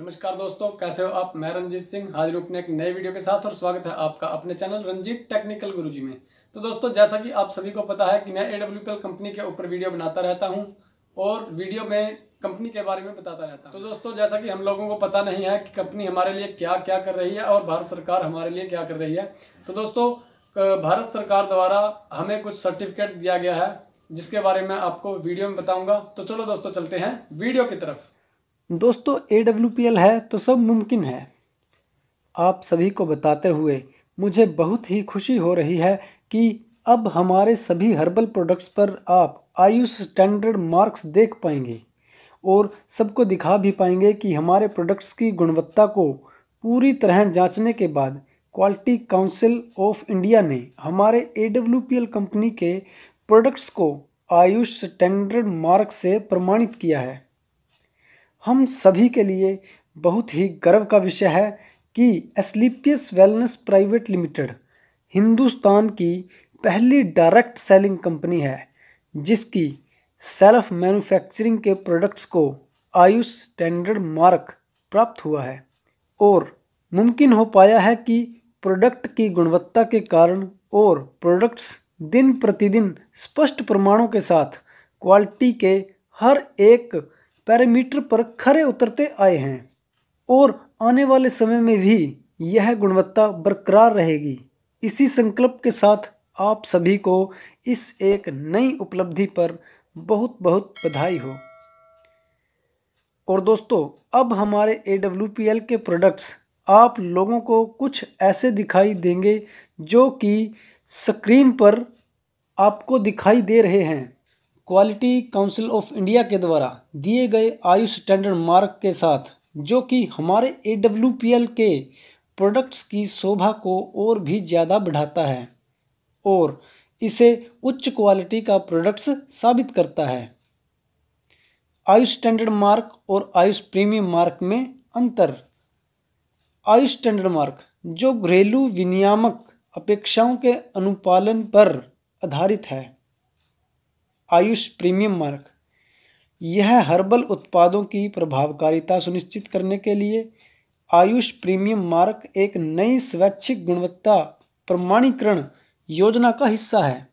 नमस्कार दोस्तों कैसे हो आप मैं रंजीत सिंह हाजिर अपने एक नए वीडियो के साथ और स्वागत है आपका अपने चैनल रंजीत टेक्निकल गुरुजी में तो दोस्तों जैसा कि आप सभी को पता है कि मैं ए कंपनी के ऊपर वीडियो बनाता रहता हूँ और वीडियो में कंपनी के बारे में बताता रहता हूँ तो दोस्तों जैसा कि हम लोगों को पता नहीं है कि कंपनी हमारे लिए क्या क्या कर रही है और भारत सरकार हमारे लिए क्या कर रही है तो दोस्तों भारत सरकार द्वारा हमें कुछ सर्टिफिकेट दिया गया है जिसके बारे में आपको वीडियो में बताऊंगा तो चलो दोस्तों चलते हैं वीडियो की तरफ दोस्तों ए डब्ल्यू पी एल है तो सब मुमकिन है आप सभी को बताते हुए मुझे बहुत ही खुशी हो रही है कि अब हमारे सभी हर्बल प्रोडक्ट्स पर आप आयुष स्टैंडर्ड मार्क्स देख पाएंगे और सबको दिखा भी पाएंगे कि हमारे प्रोडक्ट्स की गुणवत्ता को पूरी तरह जांचने के बाद क्वालिटी काउंसिल ऑफ इंडिया ने हमारे A W P L company के प्रोडक्ट्स को आयुष स्टैंडर्ड मार्क से प्रमाणित किया है हम सभी के लिए बहुत ही गर्व का विषय है कि Asclepius wellness private limited Hindustan की पहली डायरेक्ट सेलिंग कंपनी है जिसकी सेल्फ मैन्युफैक्चरिंग के प्रोडक्ट्स को आयुष स्टैंडर्ड मार्क प्राप्त हुआ है और मुमकिन हो पाया है कि प्रोडक्ट की गुणवत्ता के कारण और प्रोडक्ट्स दिन प्रतिदिन स्पष्ट प्रमाणों के साथ क्वालिटी के हर एक पैरामीटर पर खरे उतरते आए हैं और आने वाले समय में भी यह गुणवत्ता बरकरार रहेगी इसी संकल्प के साथ आप सभी को इस एक नई उपलब्धि पर बहुत बहुत बधाई हो और दोस्तों अब हमारे ए डब्ल्यू पी एल के प्रोडक्ट्स आप लोगों को कुछ ऐसे दिखाई देंगे जो कि स्क्रीन पर आपको दिखाई दे रहे हैं क्वालिटी काउंसिल ऑफ इंडिया के द्वारा दिए गए आयुष स्टैंडर्ड मार्क के साथ जो कि हमारे ए डब्ल्यू पी एल के प्रोडक्ट्स की शोभा को और भी ज़्यादा बढ़ाता है और इसे उच्च क्वालिटी का प्रोडक्ट्स साबित करता है आयुष स्टैंडर्ड मार्क और आयुष प्रीमियम मार्क में अंतर आयुष स्टैंडर्ड मार्क जो घरेलू विनियामक अपेक्षाओं के अनुपालन पर आधारित है आयुष प्रीमियम मार्क यह हर्बल उत्पादों की प्रभावकारिता सुनिश्चित करने के लिए आयुष प्रीमियम मार्क एक नई स्वैच्छिक गुणवत्ता प्रमाणीकरण योजना का हिस्सा है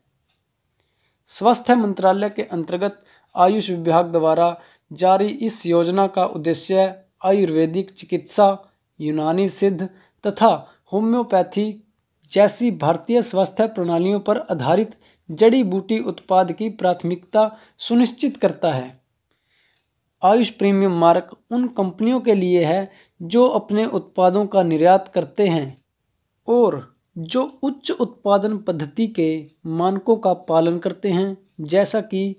स्वास्थ्य मंत्रालय के अंतर्गत आयुष विभाग द्वारा जारी इस योजना का उद्देश्य आयुर्वेदिक चिकित्सा यूनानी सिद्ध तथा होम्योपैथी जैसी भारतीय स्वास्थ्य प्रणालियों पर आधारित जड़ी बूटी उत्पाद की प्राथमिकता सुनिश्चित करता है आयुष प्रीमियम मार्क उन कंपनियों के लिए है जो अपने उत्पादों का निर्यात करते हैं और जो उच्च उत्पादन पद्धति के मानकों का पालन करते हैं जैसा कि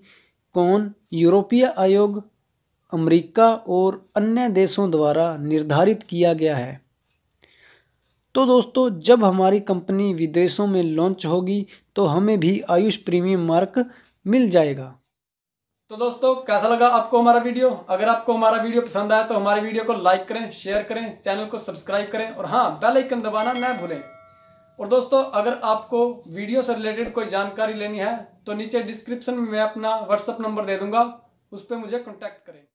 कौन यूरोपीय आयोग अमेरिका और अन्य देशों द्वारा निर्धारित किया गया है तो दोस्तों जब हमारी कंपनी विदेशों में लॉन्च होगी तो हमें भी आयुष प्रीमियम मार्क मिल जाएगा तो दोस्तों कैसा लगा आपको हमारा वीडियो अगर आपको हमारा वीडियो पसंद आया तो हमारे वीडियो को लाइक करें शेयर करें चैनल को सब्सक्राइब करें और हाँ बेल आइकन दबाना ना भूलें और दोस्तों अगर आपको वीडियो से रिलेटेड कोई जानकारी लेनी है तो नीचे डिस्क्रिप्शन में मैं अपना व्हाट्सअप नंबर दे दूंगा उस पर मुझे कॉन्टैक्ट करें